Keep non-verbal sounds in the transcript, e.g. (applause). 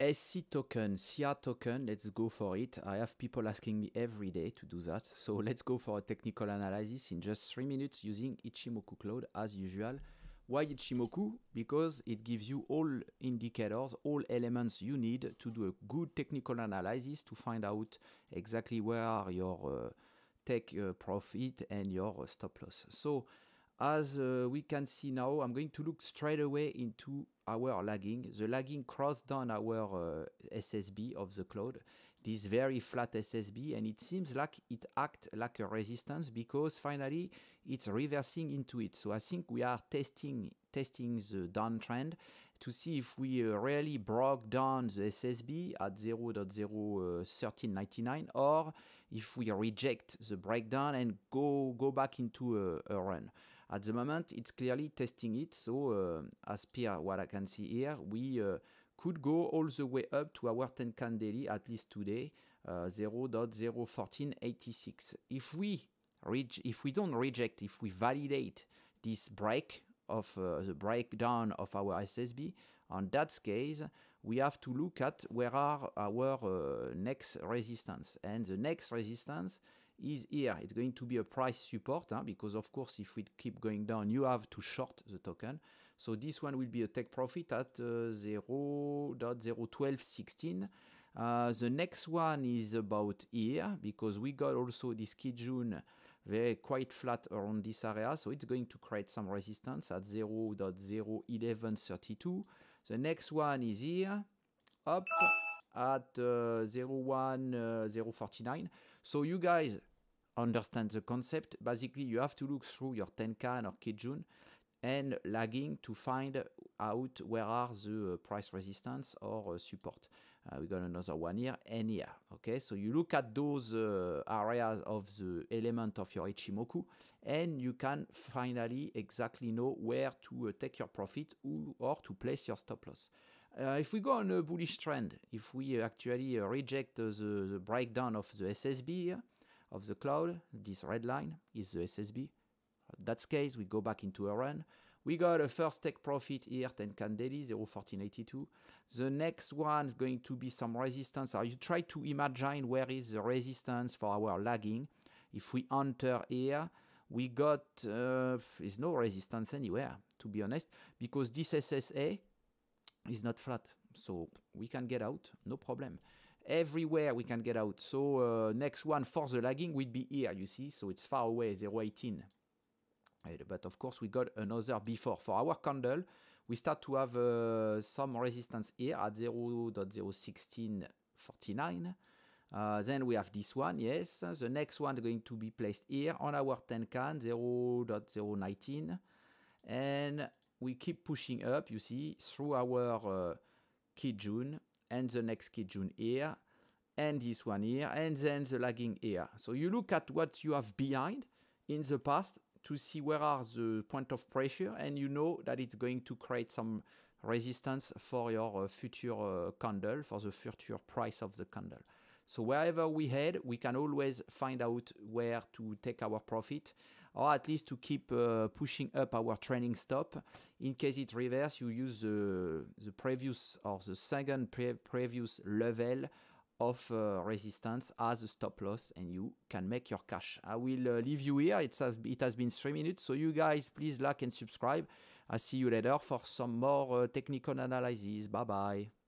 SC token, SIA token, let's go for it. I have people asking me every day to do that. So (laughs) let's go for a technical analysis in just three minutes using Ichimoku Cloud as usual. Why Ichimoku? Because it gives you all indicators, all elements you need to do a good technical analysis to find out exactly where your uh, take uh, profit and your uh, stop loss. So as uh, we can see now, I'm going to look straight away into our lagging. The lagging crossed down our uh, SSB of the cloud, this very flat SSB, and it seems like it acts like a resistance because finally it's reversing into it. So I think we are testing testing the downtrend to see if we uh, really broke down the SSB at 0.01399 uh, or if we reject the breakdown and go go back into a, a run. At the moment, it's clearly testing it. So uh, as per what I can see here, we uh, could go all the way up to our 10 can daily, at least today, uh, 0.01486. If we reach, if we don't reject, if we validate this break of uh, the breakdown of our SSB. On that case, we have to look at where are our uh, next resistance. And the next resistance is here. It's going to be a price support huh? because of course if we keep going down you have to short the token. So this one will be a take profit at uh, 0.01216. Uh, the next one is about here because we got also this Kijun very quite flat around this area. So it's going to create some resistance at 0.01132. The next one is here up at uh, 01049. Uh, so you guys, understand the concept, basically you have to look through your Tenkan or Kijun and lagging to find out where are the uh, price resistance or uh, support. Uh, we got another one here and here. Okay, so you look at those uh, areas of the element of your Ichimoku and you can finally exactly know where to uh, take your profit or to place your stop loss. Uh, if we go on a bullish trend, if we actually uh, reject the, the breakdown of the SSB here, of the cloud. This red line is the SSB. That's that case, we go back into a run. We got a first take profit here, 10 can 01482. 0.1482. The next one is going to be some resistance. Are you try to imagine where is the resistance for our lagging. If we enter here, we got uh, is no resistance anywhere, to be honest, because this SSA is not flat. So we can get out, no problem everywhere we can get out. So uh, next one for the lagging would be here, you see, so it's far away, 0.18. Eh, but of course, we got another before. For our candle, we start to have uh, some resistance here at 0.01649. Uh, then we have this one, yes. The next one going to be placed here on our 10 can, 0.019. And we keep pushing up, you see, through our uh, Kijun and the next key June here, and this one here, and then the lagging here. So you look at what you have behind in the past to see where are the point of pressure, and you know that it's going to create some resistance for your uh, future uh, candle, for the future price of the candle. So wherever we head, we can always find out where to take our profit or at least to keep uh, pushing up our training stop. In case it reverse, you use the, the previous or the second pre previous level of uh, resistance as a stop loss and you can make your cash. I will uh, leave you here. It has, it has been three minutes. So you guys, please like and subscribe. I'll see you later for some more uh, technical analysis. Bye bye.